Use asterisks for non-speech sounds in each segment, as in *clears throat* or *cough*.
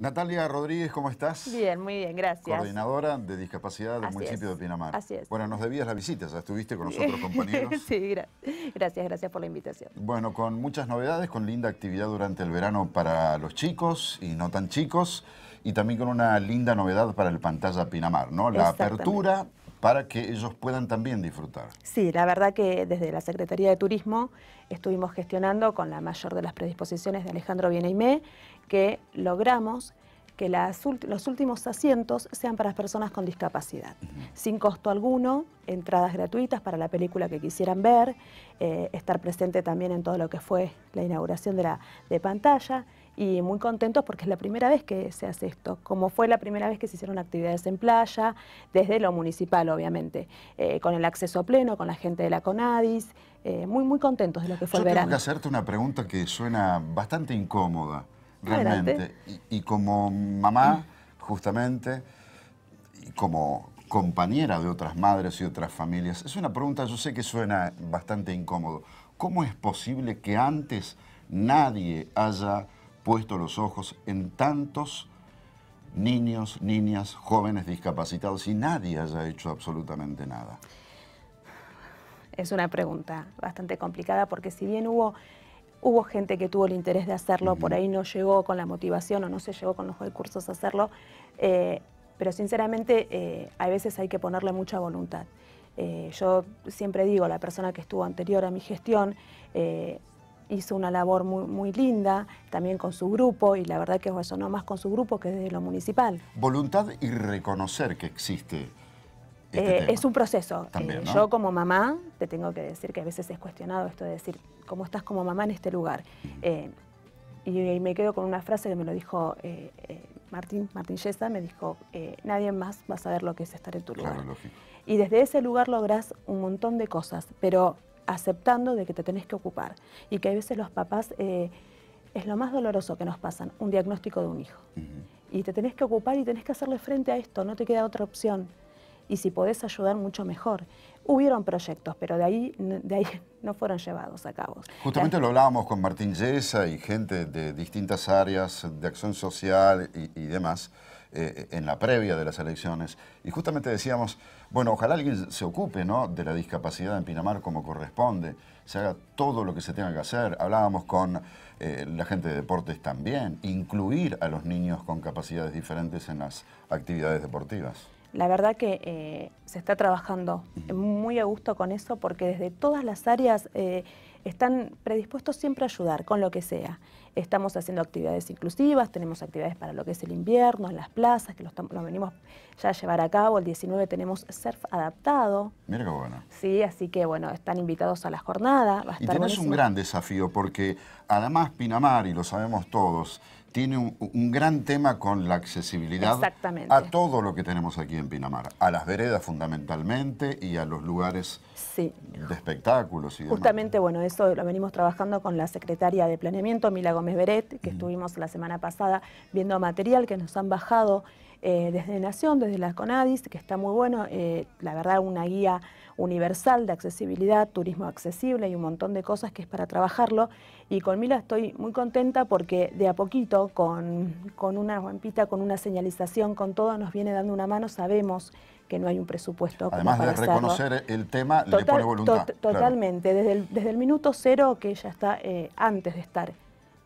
Natalia Rodríguez, ¿cómo estás? Bien, muy bien, gracias. Coordinadora de Discapacidad del municipio de Pinamar. Así es. Bueno, nos debías la visita, ya estuviste con *laughs* nosotros, compañeros. sí, gracias, gracias por la invitación. Bueno, con muchas novedades, con linda actividad durante el verano para los chicos y no tan chicos y también con una linda novedad para el pantalla Pinamar, ¿no? La apertura para que ellos puedan también disfrutar. Sí, la verdad que desde la Secretaría de Turismo estuvimos gestionando con la mayor de las predisposiciones de Alejandro Bienaimé que logramos que los últimos asientos sean para las personas con discapacidad, sin costo alguno, entradas gratuitas para la película que quisieran ver, eh, estar presente también en todo lo que fue la inauguración de, la, de pantalla y muy contentos porque es la primera vez que se hace esto, como fue la primera vez que se hicieron actividades en playa, desde lo municipal obviamente, eh, con el acceso pleno, con la gente de la CONADIS, eh, muy muy contentos de lo que fue el verano. Tengo que hacerte una pregunta que suena bastante incómoda, realmente, y, como mamá, mm. justamente, y como compañera de otras madres y otras familias, es una pregunta, yo sé que suena bastante incómodo. ¿Cómo es posible que antes nadie haya puesto los ojos en tantos niños, niñas, jóvenes discapacitados y nadie haya hecho absolutamente nada? Es una pregunta bastante complicada porque si bien hubo, hubo gente que tuvo el interés de hacerlo, por ahí no llegó con la motivación o no se llegó con los recursos a hacerlo, eh, pero sinceramente eh, a veces hay que ponerle mucha voluntad. Eh, yo siempre digo, la persona que estuvo anterior a mi gestión, hizo una labor muy, muy linda, también con su grupo, y la verdad que resonó más con su grupo que desde lo municipal. Voluntad y reconocer que existe. Este eh, es un proceso. Eh, yo como mamá, te tengo que decir que a veces es cuestionado esto de decir, ¿cómo estás como mamá en este lugar? Eh, y, me quedo con una frase que me lo dijo Martín, Martín Yesa, me dijo, nadie más va a saber lo que es estar en tu lugar. y desde ese lugar logras un montón de cosas, pero aceptando de que te tenés que ocupar y que a veces los papás eh, es lo más doloroso que nos pasan, un diagnóstico de un hijo. Y te tenés que ocupar y tenés que hacerle frente a esto, no te queda otra opción. Y si podés ayudar, mucho mejor. Hubieron proyectos, pero de ahí, de ahí *laughs* no fueron llevados a cabo. Justamente lo hablábamos con Martín Yesa y gente de distintas áreas de acción social y demás. Eh, en la previa de las elecciones. Y justamente decíamos, bueno, ojalá alguien se ocupe de la discapacidad en Pinamar como corresponde, se haga todo lo que se tenga que hacer. Hablábamos con eh, la gente de deportes también, incluir a los niños con capacidades diferentes en las actividades deportivas. La verdad que eh, se está trabajando muy a gusto con eso porque desde todas las áreas eh, están predispuestos siempre a ayudar con lo que sea. Estamos haciendo actividades inclusivas, tenemos actividades para lo que es el invierno, en las plazas, que lo, venimos ya a llevar a cabo. El 19 tenemos surf adaptado. Mira qué bueno. Sí, así que bueno, están invitados a la jornada. y tenés un gran desafío porque además Pinamar, y lo sabemos todos, tiene un, gran tema con la accesibilidad a todo lo que tenemos aquí en Pinamar, a las veredas fundamentalmente y a los lugares de espectáculos y Justamente, bueno, eso lo venimos trabajando con la secretaria de Planeamiento, Mila Gómez Beret, que estuvimos la semana pasada viendo material que nos han bajado eh, desde Nación, desde la CONADIS, que está muy bueno, eh, la verdad una guía universal de accesibilidad, turismo accesible y un montón de cosas que es para trabajarlo. Y con Mila estoy muy contenta porque de a poquito, con, con una guampita, con una señalización, con todo, nos viene dando una mano, sabemos que no hay un presupuesto. Además de reconocer el tema, le voluntad. totalmente, desde, el, desde el minuto cero que ella está eh, antes de estar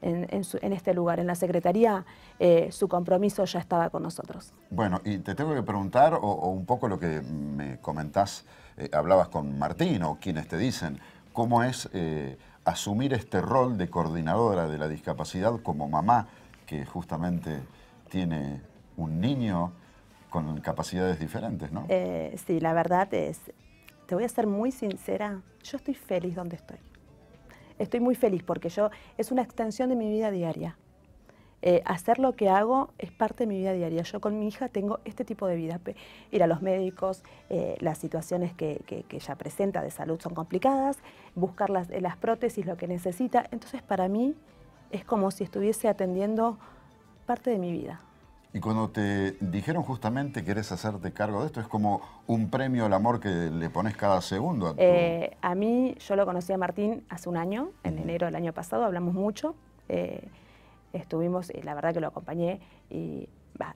en, este lugar, en la Secretaría, eh, su compromiso ya estaba con nosotros. Bueno, y te tengo que preguntar, o, o un poco lo que me comentás eh, hablabas con Martín o quienes te dicen cómo es eh, asumir este rol de coordinadora de la discapacidad como mamá que justamente tiene un niño con capacidades diferentes, ¿no? Eh, sí, la verdad es, te voy a ser muy sincera, yo estoy feliz donde estoy. Estoy muy feliz porque yo es una extensión de mi vida diaria. Eh, hacer lo que hago es parte de mi vida diaria. Yo con mi hija tengo este tipo de vida. Ir a los médicos, eh, las situaciones que, que, ella presenta de salud son complicadas, buscar eh, las, prótesis, lo que necesita. Entonces para mí es como si estuviese atendiendo parte de mi vida. Y cuando te dijeron justamente que querés hacerte cargo de esto, es como un premio al amor que le pones cada segundo. A, a mí, yo lo conocí a Martín hace un año, en enero del año pasado, hablamos mucho estuvimos, la verdad que lo acompañé, y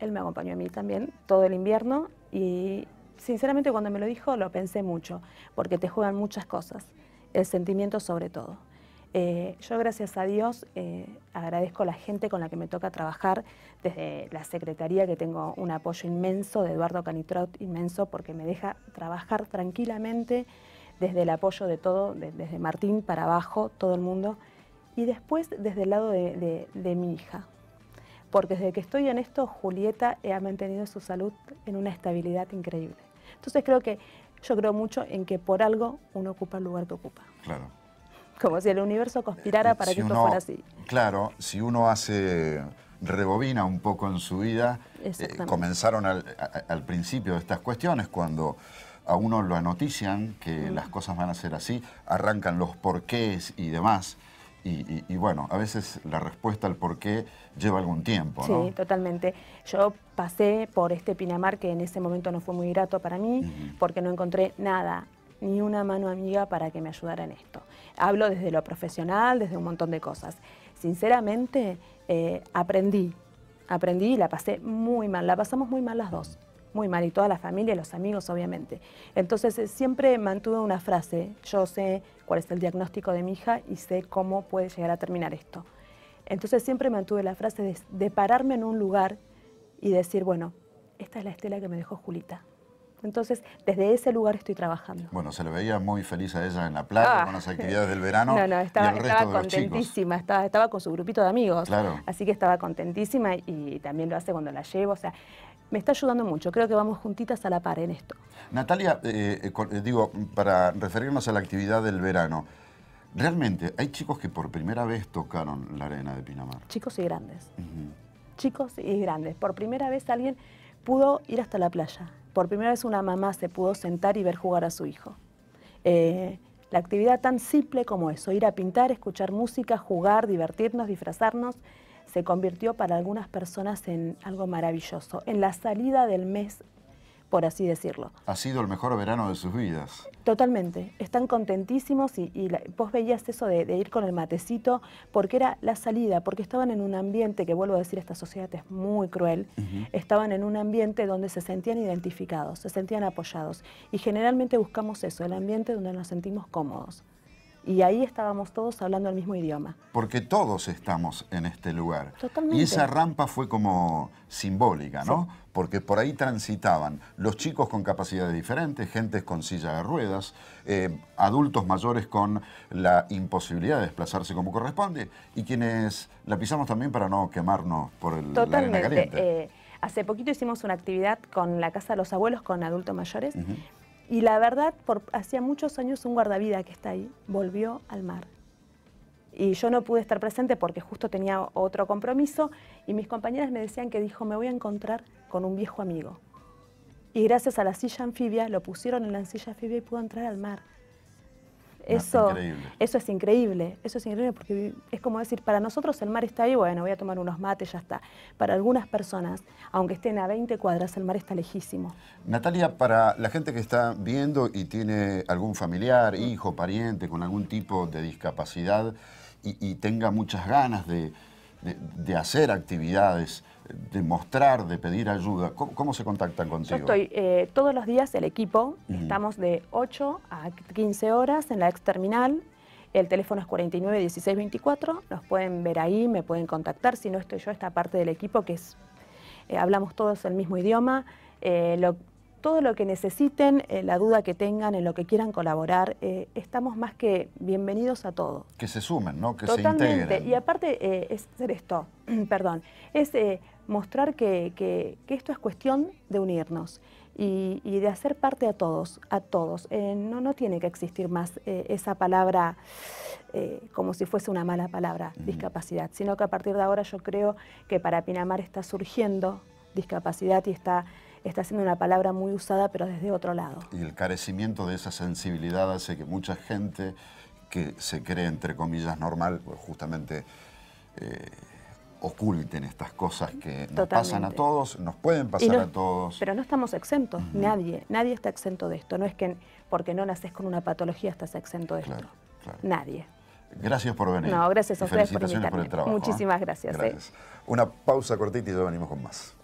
él me acompañó a mí también todo el invierno y sinceramente cuando me lo dijo lo pensé mucho, porque te juegan muchas cosas, el sentimiento sobre todo. Eh, yo gracias a Dios eh, agradezco a la gente con la que me toca trabajar, desde la Secretaría, que tengo un apoyo inmenso de Eduardo Canitrot, inmenso, porque me deja trabajar tranquilamente, desde el apoyo de todo, desde Martín para abajo, todo el mundo. Y después desde el lado de, mi hija, porque desde que estoy en esto, Julieta ha mantenido su salud en una estabilidad increíble. Entonces creo que yo creo mucho en que por algo uno ocupa el lugar que ocupa. Claro. Como si el universo conspirara eh, para que esto fuera así. Claro, si uno hace rebobina un poco en su vida, eh, comenzaron al, principio estas cuestiones cuando a uno lo anotician que mm. las cosas van a ser así, arrancan los porqués y demás. Y, bueno, a veces la respuesta al por qué lleva algún tiempo. Sí, totalmente. Yo pasé por este Pinamar que en ese momento no fue muy grato para mí porque no encontré nada ni una mano amiga para que me ayudara en esto. Hablo desde lo profesional, desde un montón de cosas. Sinceramente, eh, aprendí, aprendí y la pasé muy mal, la pasamos muy mal las dos muy mal y toda la familia y los amigos obviamente. Entonces eh, siempre mantuve una frase, yo sé cuál es el diagnóstico de mi hija y sé cómo puede llegar a terminar esto. Entonces siempre mantuve la frase de, pararme en un lugar y decir, bueno, esta es la estela que me dejó Julita. Entonces, desde ese lugar estoy trabajando. Bueno, se le veía muy feliz a ella en La playa con las ah. actividades del verano. *laughs* No, no, estaba, estaba contentísima, estaba, estaba, con su grupito de amigos. Así que estaba contentísima y también lo hace cuando la llevo. O sea, me está ayudando mucho. Creo que vamos juntitas a la par en esto. Natalia, eh, eh, eh, digo, para referirnos a la actividad del verano, realmente hay chicos que por primera vez tocaron la arena de Pinamar. Chicos y grandes. Chicos y grandes. Por primera vez alguien pudo ir hasta la playa. Por primera vez una mamá se pudo sentar y ver jugar a su hijo. la actividad tan simple como eso, ir a pintar, escuchar música, jugar, divertirnos, disfrazarnos se convirtió para algunas personas en algo maravilloso, en la salida del mes, por así decirlo. Ha sido el mejor verano de sus vidas. Totalmente, están contentísimos y, vos veías eso de, ir con el matecito, porque era la salida, porque estaban en un ambiente, que vuelvo a decir, esta sociedad es muy cruel, estaban en un ambiente donde se sentían identificados, se sentían apoyados y generalmente buscamos eso, el ambiente donde nos sentimos cómodos. Y ahí estábamos todos hablando el mismo idioma. Porque todos estamos en este lugar. Totalmente. Y esa rampa fue como simbólica, ¿no? Porque por ahí transitaban los chicos con capacidades diferentes, gentes con silla de ruedas, eh, adultos mayores con la imposibilidad de desplazarse como corresponde y quienes la pisamos también para no quemarnos por el Totalmente. La caliente. Eh, hace poquito hicimos una actividad con la Casa de los Abuelos con adultos mayores. Y la verdad, hacía muchos años un guardavida que está ahí volvió al mar. Y yo no pude estar presente porque justo tenía otro compromiso y mis compañeras me decían que dijo, me voy a encontrar con un viejo amigo. Y gracias a la silla anfibia, lo pusieron en la silla anfibia y pudo entrar al mar. Eso, eso es increíble, eso es increíble porque es como decir, para nosotros el mar está ahí, bueno, voy a tomar unos mates, ya está. Para algunas personas, aunque estén a 20 cuadras, el mar está lejísimo. Natalia, para la gente que está viendo y tiene algún familiar, hijo, pariente, con algún tipo de discapacidad y tenga muchas ganas de, de, hacer actividades, de mostrar, de pedir ayuda? ¿Cómo, se contactan contigo? estoy eh, todos los días, el equipo, estamos de 8 a 15 horas en la ex terminal. El teléfono es 49 16 24, los pueden ver ahí, me pueden contactar. Si no estoy yo, esta parte del equipo que es, eh, hablamos todos el mismo idioma. Eh, todo lo que necesiten, eh, la duda que tengan, en lo que quieran colaborar, eh, estamos más que bienvenidos a todos. Que se sumen, ¿no? Que se integren. Y aparte eh, es hacer esto, *clears throat* perdón, es mostrar que, esto es cuestión de unirnos y, de hacer parte a todos, a todos. no, no tiene que existir más esa palabra como si fuese una mala palabra, discapacidad, sino que a partir de ahora yo creo que para Pinamar está surgiendo discapacidad y está está siendo una palabra muy usada, pero desde otro lado. Y el carecimiento de esa sensibilidad hace que mucha gente que se cree, entre comillas, normal, pues justamente... Eh, oculten estas cosas que pasan a todos, nos pueden pasar a todos. Pero no estamos exentos, nadie, nadie está exento de esto. No es que porque no naces con una patología estás exento de esto. Nadie. Gracias por venir. No, gracias a ustedes por, por el trabajo. ¿eh? Muchísimas ¿eh? gracias. Una pausa cortita y ya venimos con más.